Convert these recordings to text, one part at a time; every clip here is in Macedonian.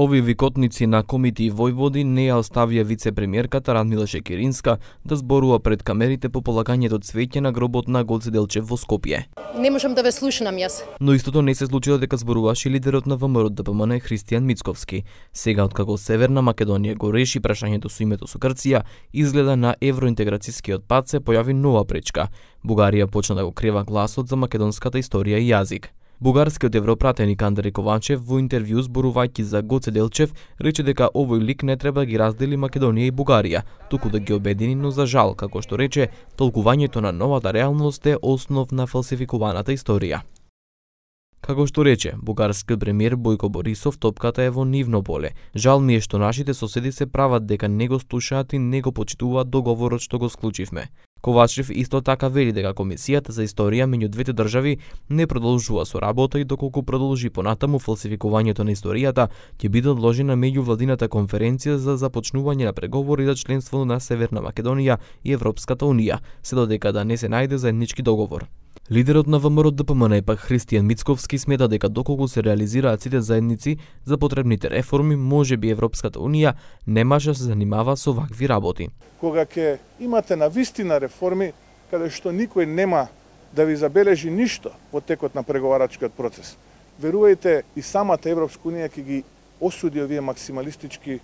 Овие викотници на комити и војводи не ја оставија вице-премиерката Радмила Шекиринска да зборува пред камерите по полагањето цвеќе на гробот на Гоце Делчев во Скопје. Не можам да ве слушнам јас. Но истото не се случило дека зборуваше лидерот на ВМРО ДПМН Христијан Мицковски. Сега откако Северна Македонија го реши прашањето со името со Крција, изгледа на евроинтеграцијскиот пат се појави нова пречка. Бугарија почна да го крева гласот за македонската историја и јазик. Бугарскиот европратеник Андре Ковачев во интервју зборувајќи за Гоце Делчев рече дека овој лик не треба да ги раздели Македонија и Бугарија, туку да ги обедини, но за жал, како што рече, толкувањето на новата реалност е основ на фалсификуваната историја. Како што рече, бугарскиот премиер Бојко Борисов топката е во нивно поле. Жал ми е што нашите соседи се прават дека не го слушаат и не го почитуваат договорот што го склучивме. Ковачев исто така вели дека комисијата за историја меѓу двете држави не продолжува со работа и доколку продолжи понатаму фалсификувањето на историјата, ќе биде одложена меѓу владината конференција за започнување на преговори за членство на Северна Македонија и Европската Унија, се додека да не се најде заеднички договор. Лидерот на ВМРО ДПМН и пак Христијан Мицковски смета дека доколку се реализираат сите заедници за потребните реформи, може би Европската Унија немаше да се занимава со вакви работи. Кога ќе имате на вистина реформи, каде што никој нема да ви забележи ништо во текот на преговарачкиот процес, верувајте и самата Европска Унија ќе ги осуди овие максималистички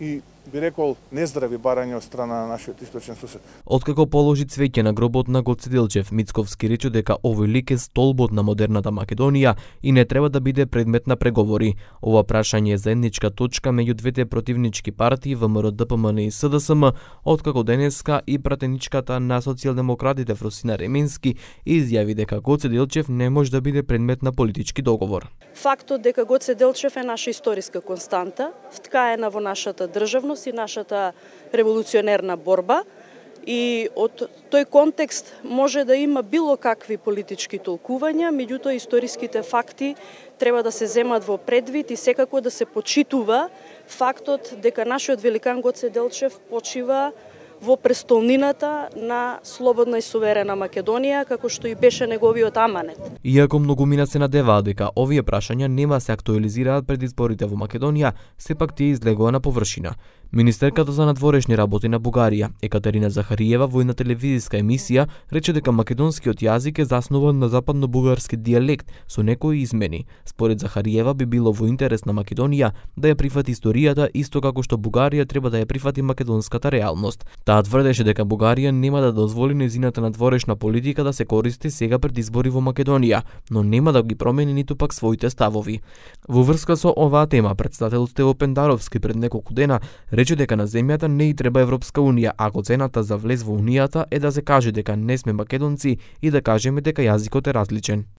и би рекол, нездрави барања од страна на нашиот источен сосед. Откако положи цвеќе на гробот на Делчев, Мицковски рече дека овој лик е столбот на модерната Македонија и не треба да биде предмет на преговори. Ова прашање е заедничка точка меѓу двете противнички партии ВМРО ДПМН и СДСМ, откако денеска и пратеничката на социјалдемократите Фросина Ременски изјави дека Делчев не може да биде предмет на политички договор. Фактот дека Делчев е наша историска константа, вткаена во нашата државност справедливост и нашата револуционерна борба. И од тој контекст може да има било какви политички толкувања, меѓутоа историските факти треба да се земат во предвид и секако да се почитува фактот дека нашиот великан Гоце Делчев почива во престолнината на слободна и суверена Македонија, како што и беше неговиот аманет. Иако многу мина се надеваа дека овие прашања нема да се актуализираат пред изборите во Македонија, сепак тие излегоа на површина. Министерката за надворешни работи на Бугарија, Екатерина Захариева, во една телевизиска емисија, рече дека македонскиот јазик е заснован на западно-бугарски диалект со некои измени. Според Захариева би било во интерес на Македонија да ја прифати историјата исто како што Бугарија треба да ја прифати македонската реалност. Таа тврдеше дека Бугарија нема да дозволи незината надворешна политика да се користи сега пред избори во Македонија, но нема да ги промени ниту пак своите ставови. Во врска со оваа тема, председателот Стево Пендаровски пред неколку дена рече дека на земјата не и треба Европска унија, ако цената за влез во унијата е да се каже дека не сме македонци и да кажеме дека јазикот е различен.